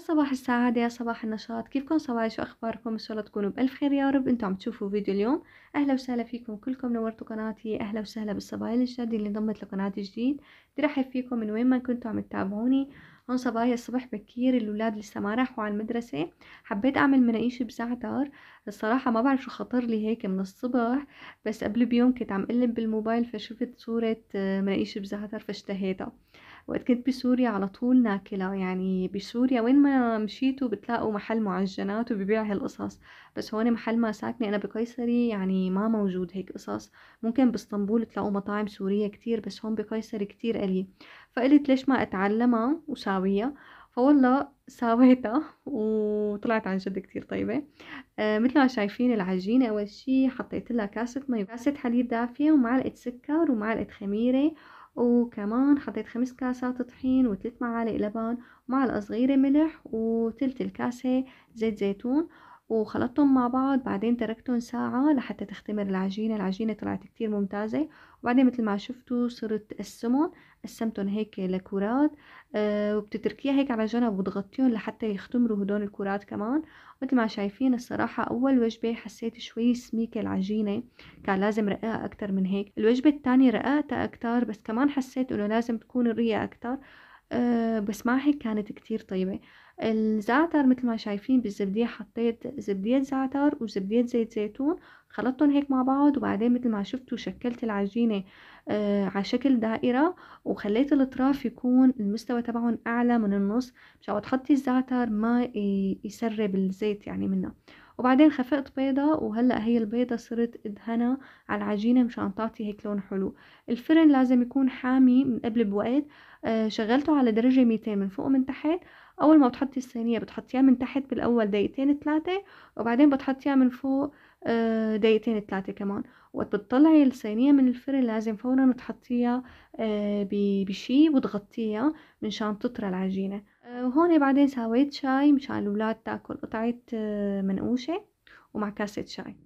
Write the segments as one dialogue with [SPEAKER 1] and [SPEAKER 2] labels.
[SPEAKER 1] صباح السعادة يا صباح النشاط كيفكم صباح شو أخباركم إن شاء الله تكونوا بألف خير يا رب أنتم عم تشوفوا فيديو اليوم أهلا وسهلا فيكم كلكم نورتوا قناتي أهلا وسهلا بالصبايا الجداد اللي انضمت لقناتي جديد برحب فيكم من وين ما كنتوا عم تتابعوني هون صبايا الصبح بكير الأولاد لسه ما راحوا على المدرسة حبيت أعمل مناقيش بزعتر الصراحة ما بعرف شو خطر لي هيك من الصبح بس قبل بيوم كنت عم قلب بالموبايل فشفت صورة آه، مناقيش بزعتر فاشتهيتها وقت كنت بسوريا على طول ناكلها يعني بسوريا وين ما مشيتوا بتلاقوا محل معجنات وببيع هالقصص بس هون محل ما ساكنة أنا بقيصري يعني ما موجود هيك قصص ممكن باسطنبول تلاقوا مطاعم سورية كتير بس هون بقيصري كتير قليل فقلت ليش ما أتعلمها وساويها فوالله ساويتها وطلعت عن جد كتير طيبة آه مثل ما شايفين العجينة أول شي حطيت لها كاسة مي كاسة حليب دافية ومعلقة سكر ومعلقة خميرة وكمان حطيت خمس كاسات طحين وثلاث معالق لبن ومعلقة صغيرة ملح وثلث الكاسة زيت زيتون وخلطتهم مع بعض بعدين تركتهم ساعة لحتى تختمر العجينة العجينة طلعت كتير ممتازة وبعدين مثل ما شفتوا صرت تقسمهم قسمتهم هيك لكرات آه، وبتتركيها هيك على جنب وتغطيهم لحتى يختمروا هدول الكرات كمان مثل ما شايفين الصراحة أول وجبة حسيت شوي سميكة العجينة كان لازم رقيقة أكتر من هيك الوجبة الثانية رققتها أكتر بس كمان حسيت إنه لازم تكون الرقيقة أكتر أه، بس هيك كانت كتير طيبة الزعتر مثل ما شايفين بالزبدية حطيت زبدية زعتر وزبدية زيت زيتون خلطتهم هيك مع بعض وبعدين مثل ما شفتوا شكلت العجينة آه على شكل دائرة وخليت الأطراف يكون المستوى تبعهم أعلى من النص مشان تحطي الزعتر ما يسرب الزيت يعني منه وبعدين خفقت بيضة وهلأ هي البيضة صرت ادهنها على العجينة مشان تعطي هيك لون حلو الفرن لازم يكون حامي من قبل بوقت آه شغلته على درجة 200 من فوق ومن تحت اول ما بتحطي الصينية بتحطيها من تحت بالاول دقيقتين ثلاثة وبعدين بتحطيها من فوق آه دقيقتين ثلاثة كمان وقت بتطلعي الصينية من الفرن لازم فورا تحطيها آه بشي وتغطيها من شان تطرى العجينة وهون بعدين سويت شاي مشان الولاد تاكل قطعة آه، منقوشة ومع كاسة شاي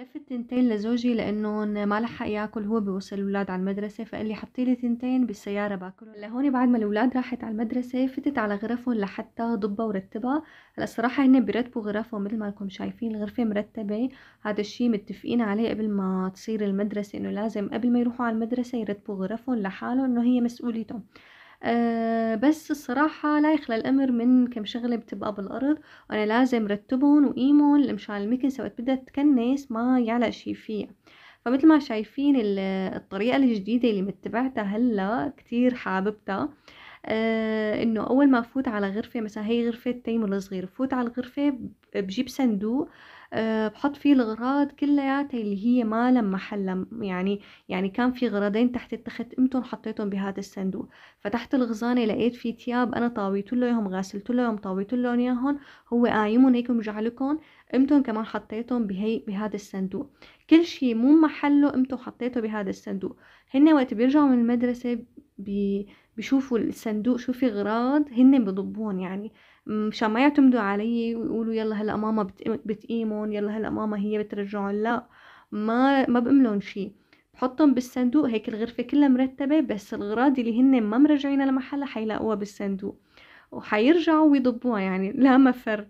[SPEAKER 1] لفت تنتين لزوجي لانه ما لحق ياكل هو بيوصل الاولاد على المدرسه فقال لي حطي لي تنتين بالسياره باكلهم لهون بعد ما الاولاد راحت على المدرسه فتت على غرفهم لحتى ضبها ورتبها هلا الصراحه هن بيرتبوا غرفهم مثل ما لكم شايفين الغرفه مرتبه هذا الشيء متفقين عليه قبل ما تصير المدرسه انه لازم قبل ما يروحوا على المدرسه يرتبوا غرفهم لحالهم انه هي مسؤوليتهم آه، بس الصراحة لا يخلى الأمر من كم شغلة بتبقى بالأرض وأنا لازم رتبهم وقيمهم لمشان المكنسة وقت بدها تكنس ما يعلق شي فيها فمثل ما شايفين الطريقة الجديدة اللي متبعتها هلا كتير حاببتها آه انه اول ما فوت على غرفة مثلا هي غرفة تيمور الصغير فوت على الغرفة بجيب صندوق آه، بحط فيه الغراض كلياتها اللي هي ما لم محل يعني يعني كان في غرضين تحت التخت امتن حطيتهم بهذا الصندوق فتحت الغزانة لقيت في تياب أنا طاويت له اياهم غسلت له اياهم طاويت له إياهم هو قايمهم هيك مجعلكم امتن كمان حطيتهم بهي بهذا الصندوق كل شيء مو محله امتن حطيته بهذا الصندوق هن وقت بيرجعوا من المدرسة بي بيشوفوا الصندوق شو في غراض هن بضبون يعني مشان ما يعتمدوا علي ويقولوا يلا هلا ماما بتقيمهم يلا هلا ماما هي بترجعهم لا ما ما بأملون شيء بحطهم بالصندوق هيك الغرفة كلها مرتبة بس الغراض اللي هن ما مرجعينها لمحلها حيلاقوها بالصندوق وحيرجعوا ويضبوها يعني لا مفر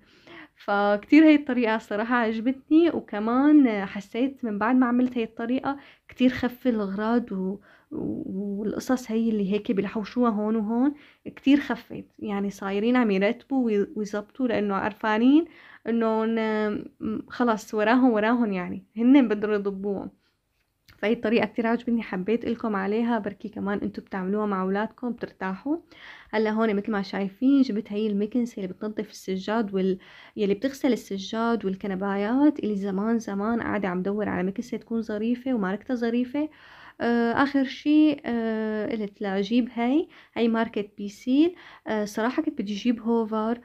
[SPEAKER 1] فكتير هي الطريقة صراحة عجبتني وكمان حسيت من بعد ما عملت هي الطريقة كتير خف الغراض و... والقصص هي اللي هيك بيلحوشوها هون وهون كتير خفت يعني صايرين عم يرتبوا ويظبطوا لانه عرفانين انه خلص وراهم وراهم يعني هن بدهم يضبوهم فهي الطريقة كتير عجبتني حبيت لكم عليها بركي كمان انتو بتعملوها مع اولادكم بترتاحوا هلا هون مثل ما شايفين جبت هي المكنسة اللي بتنظف السجاد وال يلي بتغسل السجاد والكنبايات اللي زمان زمان قاعدة عم دور على مكنسة تكون ظريفة وماركتها ظريفة آه، اخر شيء قلت آه، لاجيب هاي هاي ماركة بيسيل آه، صراحة كنت بدي اجيب هوفر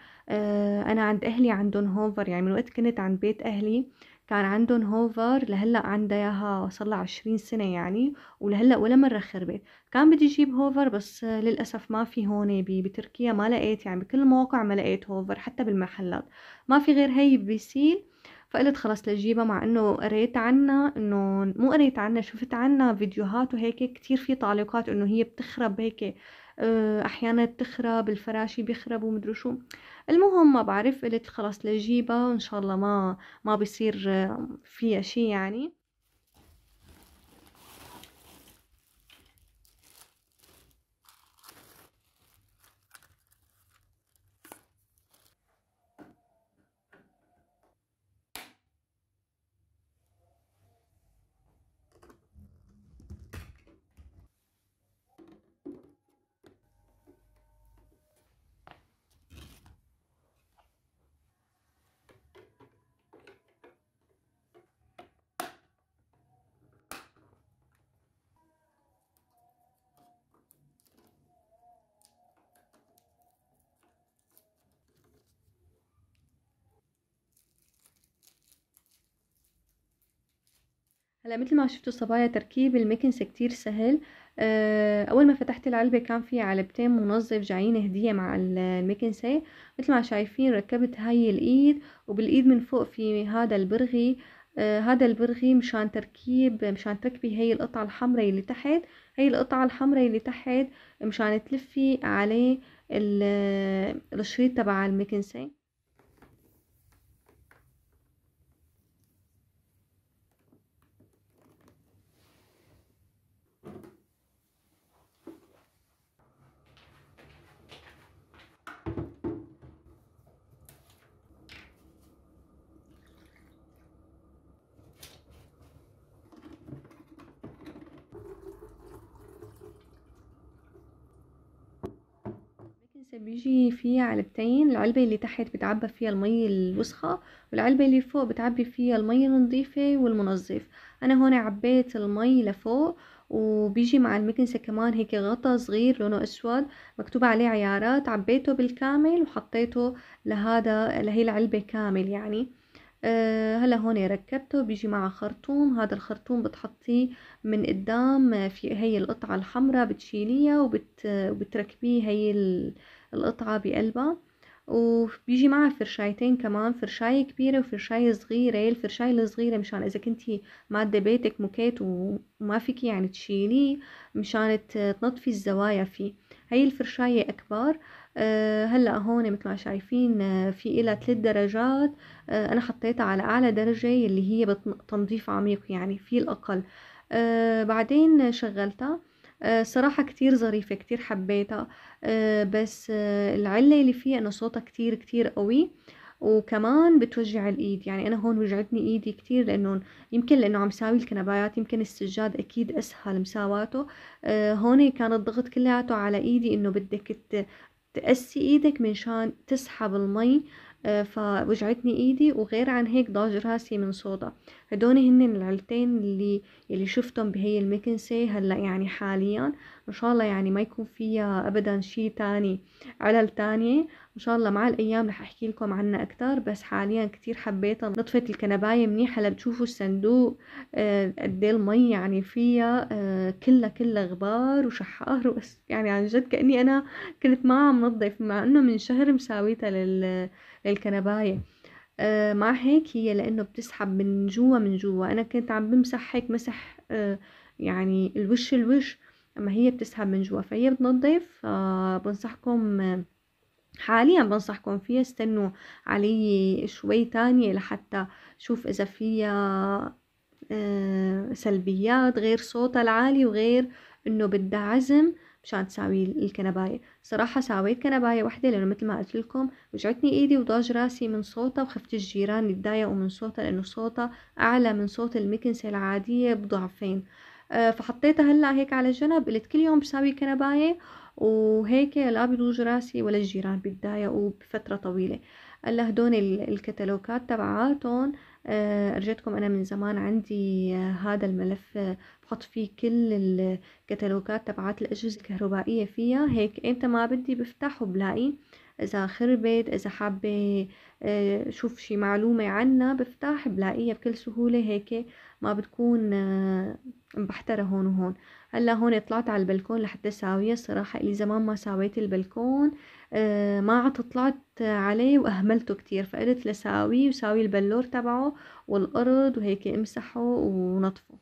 [SPEAKER 1] انا عند اهلي عندهم هوفر يعني من وقت كنت عند بيت اهلي كان عندهم هوفر لهلا عندها اياها صار لها عشرين سنة يعني ولهلا ولا مرة خربت كان بدي اجيب هوفر بس للأسف ما في هون بتركيا ما لقيت يعني بكل المواقع ما لقيت هوفر حتى بالمحلات ما في غير هي بيسيل فقلت خلص لجيبها مع انه قريت عنها انه مو قريت عنها شفت عنها فيديوهات وهيك كتير في تعليقات انه هي بتخرب هيك آه، احيانا بتخرب الفراشي بيخرب ومدري شو المهم ما بعرف قلت خلص لجيبها ان شاء الله ما ما بيصير آه، فيها شي يعني هلا مثل ما شفتوا صبايا تركيب المكنسة كتير سهل آه، اول ما فتحت العلبة كان في علبتين منظف جايين هدية مع المكنسة مثل ما شايفين ركبت هاي الايد وبالايد من فوق في هذا البرغي آه هذا البرغي مشان تركيب مشان تركبي هي القطعة الحمراء اللي تحت هي القطعة الحمراء اللي تحت مشان تلفي عليه الشريط تبع المكنسة بيجي فيه علبتين العلبة اللي تحت بتعبى فيها المي الوسخة والعلبة اللي فوق بتعبي فيها المي النظيفة والمنظف انا هون عبيت المي لفوق وبيجي مع المكنسة كمان هيك غطا صغير لونه اسود مكتوب عليه عيارات عبيته بالكامل وحطيته لهذا لهي العلبة كامل يعني آه، هلا هون ركبته بيجي مع خرطوم هذا الخرطوم بتحطيه من قدام آه، في هي القطعة الحمراء بتشيليها وبت وبتركبيه هي القطعة بقلبها وبيجي معها فرشايتين كمان فرشاية كبيرة وفرشاية صغيرة الفرشاية الصغيرة مشان إذا كنتي مادة بيتك مكيت وما فيك يعني تشيليه مشان تنطفي الزوايا فيه هي الفرشاية أكبر آه، هلا هون مثل ما شايفين آه، في لها ثلاث درجات آه، أنا حطيتها على أعلى درجة اللي هي تنظيف عميق يعني في الأقل بعدين شغلتها صراحة كتير ظريفة كتير حبيتها بس العلة اللي فيها انه صوتها كتير كتير قوي وكمان بتوجع الايد يعني انا هون وجعتني ايدي كتير لانه يمكن لانه عم ساوي الكنبايات يمكن السجاد اكيد اسهل مساواته هون كان الضغط كلياته على ايدي انه بدك تقسي ايدك من شان تسحب المي آه، فوجعتني ايدي وغير عن هيك ضاج راسي من صودا هدول هن العيلتين اللي اللي شفتهم بهي المكنسة هلا يعني حاليا ان شاء الله يعني ما يكون فيها ابدا شي تاني علل تانية ان شاء الله مع الايام رح احكي لكم عنها اكتر بس حاليا كتير حبيتها نطفة الكنباية منيحة لبتشوفوا الصندوق آه، قد آه المي يعني فيها آه كلها كلها غبار وشحار وأس يعني عن جد كأني انا كنت ما عم نظف مع انه من شهر مساويتها لل للكنباية آه، مع هيك هي لانه بتسحب من جوا من جوا انا كنت عم بمسح هيك مسح آه، يعني الوش الوش اما هي بتسحب من جوا فهي بتنظف آه، بنصحكم حاليا بنصحكم فيها استنوا علي شوي تانية لحتى شوف اذا فيها سلبيات غير صوتها العالي وغير انه بدها عزم مشان تساوي الكنباية صراحة ساويت كنباية واحدة لأنه مثل ما قلت لكم وجعتني إيدي وضاج راسي من صوتها وخفت الجيران يتضايقوا من صوتها لأنه صوتها أعلى من صوت المكنسة العادية بضعفين أه فحطيتها هلا هيك على جنب قلت كل يوم بساوي كنباية وهيك لا بضوج راسي ولا الجيران بيتضايقوا بفترة طويلة هلا هدول الكتالوجات تبعاتهم أه رجيتكم انا من زمان عندي آه، هذا الملف آه، بحط فيه كل الكتالوجات تبعات الأجهزة الكهربائية فيها هيك امتى ما بدي بفتح وبلاقي إذا خربت إذا حابة آه، شوف شي معلومة عنا بفتح بلاقيها بكل سهولة هيك ما بتكون آه، بحترة هون وهون هلا هون طلعت على البلكون لحتى ساوية صراحة إلي زمان ما ساويت البلكون آه، ما عدت طلعت عليه وأهملته كتير فقلت لساوي وساوي البلور تبعه والأرض وهيك امسحه ونطفه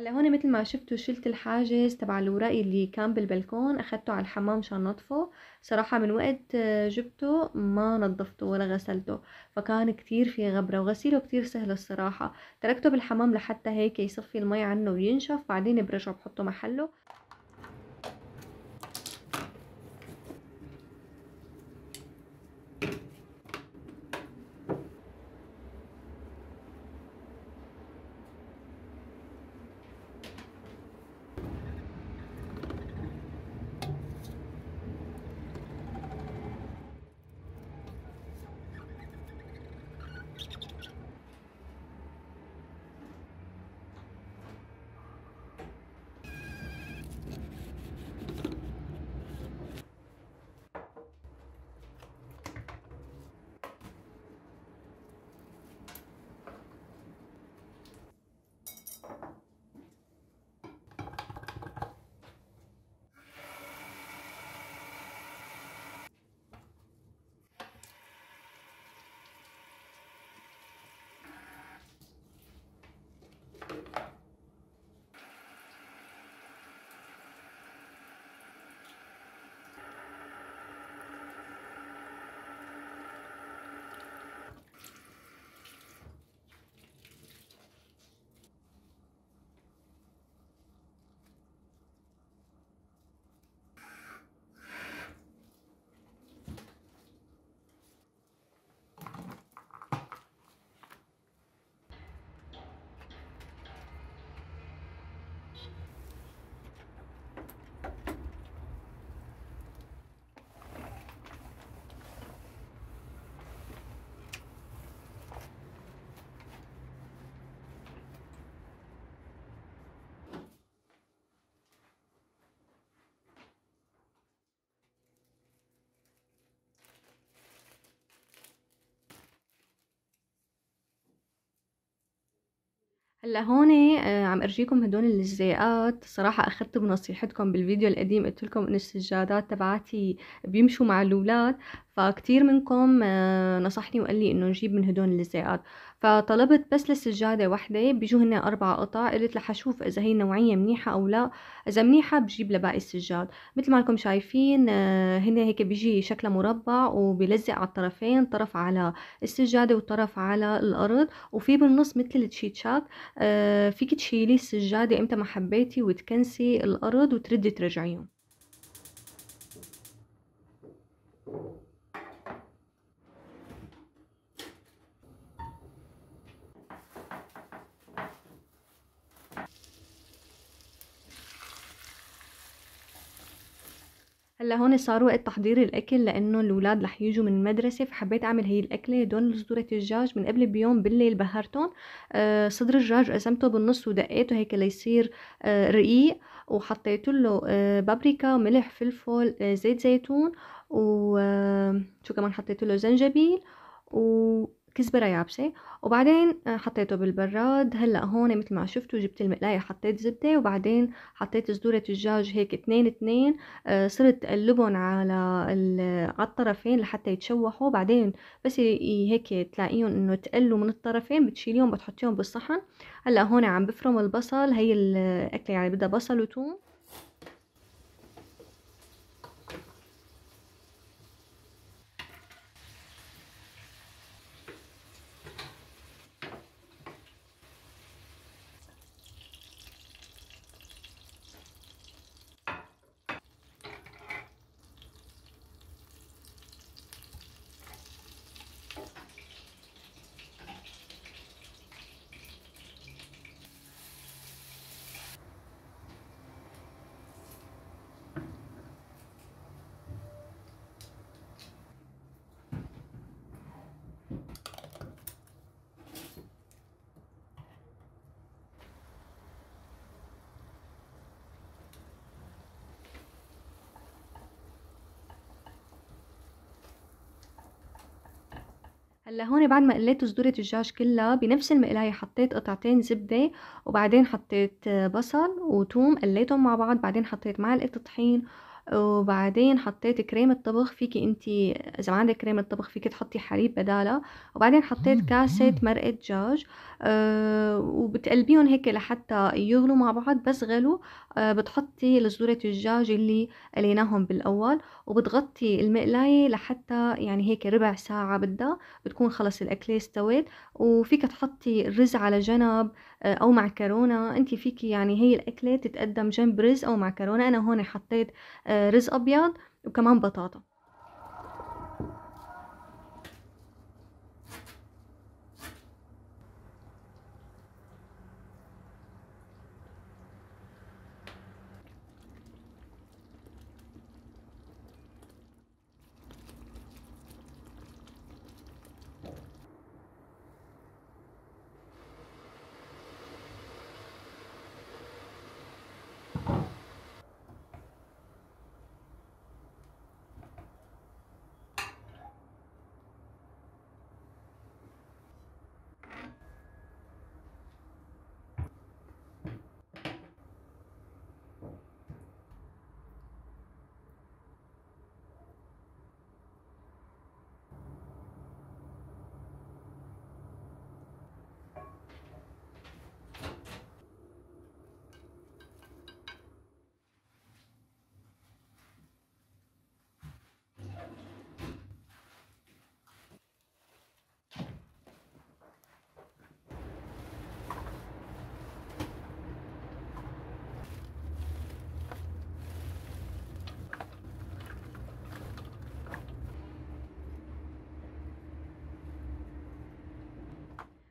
[SPEAKER 1] هلا هون مثل ما شفتوا شلت الحاجز تبع الورق اللي كان بالبلكون اخدته على الحمام مشان نظفه صراحة من وقت آه، جبته ما نظفته ولا غسلته فكان كتير في غبرة وغسيله كتير سهل الصراحة تركته بالحمام لحتى هيك يصفي المي عنه وينشف بعدين برجع بحطه محله هلا هون آه، عم ارجيكم هدول الجزيئات صراحة اخذت بنصيحتكم بالفيديو القديم قلت لكم ان السجادات تبعتي بيمشوا مع الاولاد فكتير منكم آه، نصحني وقال لي انه نجيب من هدول اللزقات فطلبت بس للسجاده وحده بيجوا هن اربع قطع قلت رح اشوف اذا هي النوعيه منيحه او لا اذا منيحه بجيب لباقي السجاد مثل ما لكم شايفين آه، هن هيك بيجي شكلها مربع وبيلزق على الطرفين طرف على السجاده وطرف على الارض وفي بالنص مثل التشيتشات آه، فيك تشيلي السجاده امتى ما حبيتي وتكنسي الارض وتردي ترجعيهم هلا هون صار وقت تحضير الاكل لانه الاولاد رح يجوا من المدرسه فحبيت اعمل هي الاكله دون صدورة الدجاج من قبل بيوم بالليل بهرتهم آه، صدر الدجاج قسمته بالنص ودقيته هيك ليصير آه، رقيق وحطيت له آه، بابريكا وملح فلفل زيت زيتون وشو كمان حطيت له زنجبيل و كزبرة يابسة وبعدين آه، حطيته بالبراد هلا هون مثل ما شفتوا جبت المقلاية حطيت زبدة وبعدين حطيت صدورة الدجاج هيك اتنين اتنين آه، صرت اقلبهم على على الطرفين لحتى يتشوحوا بعدين بس هيك تلاقيهم انه تقلوا من الطرفين بتشيليهم بتحطيهم بالصحن هلا هون عم بفرم البصل هي الاكلة يعني بدها بصل وتوم هلا هون بعد ما قليت صدورة الدجاج كلها بنفس المقلاية حطيت قطعتين زبدة وبعدين حطيت بصل وتوم قليتهم مع بعض بعدين حطيت معلقة طحين وبعدين حطيت كريمة طبخ فيكي انتي اذا ما عندك كريمة طبخ فيكي تحطي حليب بدالها وبعدين حطيت آه، كاسة آه. مرقة دجاج آه، وبتقلبيهم هيك لحتى يغلوا مع بعض بس غلوا بتحطي لصدورة الدجاج اللي قليناهم بالاول وبتغطي المقلاية لحتى يعني هيك ربع ساعة بدها بتكون خلص الأكلة استوت وفيك تحطي الرز على جنب آه، أو معكرونة أنت فيكي يعني هي الأكلة تتقدم جنب رز أو معكرونة أنا هون حطيت آه، رز أبيض وكمان بطاطا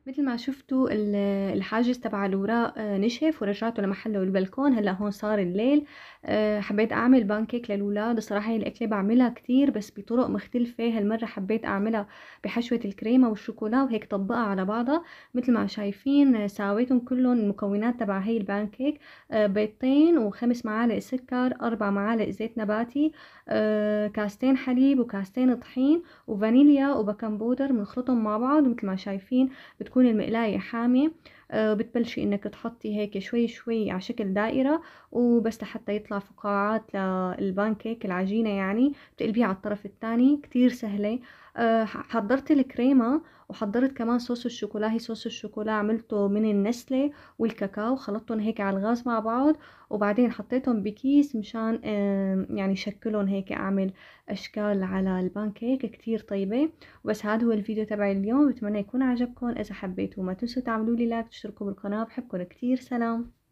[SPEAKER 1] مثل ما شفتوا الحاجز تبع الوراق آه، نشف ورجعته لمحله البلكون هلا هون صار الليل آه، حبيت اعمل بانكيك للاولاد صراحه هي الاكله بعملها كتير بس بطرق مختلفه هالمره حبيت اعملها بحشوه الكريمه والشوكولا وهيك طبقها على بعضها مثل ما شايفين آه، ساويتهم كلهم المكونات تبع هي البانكيك بيضتين وخمس معالق سكر اربع معالق زيت نباتي كاستين حليب وكاستين طحين وفانيليا وبكن بودر بنخلطهم مع بعض مثل ما شايفين بتكون تكون المقلاية حامية آه، بتبلشي انك تحطي هيك شوي شوي على شكل دائرة وبس لحتى يطلع فقاعات للبانكيك العجينة يعني بتقلبيها على الطرف الثاني كتير سهلة آه، حضرت الكريمة وحضرت كمان صوص الشوكولا هي صوص الشوكولا عملته من النسلة والكاكاو خلطتهم هيك على الغاز مع بعض وبعدين حطيتهم بكيس مشان يعني شكلهم هيك اعمل اشكال على البانكيك كتير طيبة وبس هذا هو الفيديو تبعي اليوم بتمنى يكون عجبكم اذا حبيتوا ما تنسوا تعملوا لي لايك تشتركوا بالقناة بحبكم كتير سلام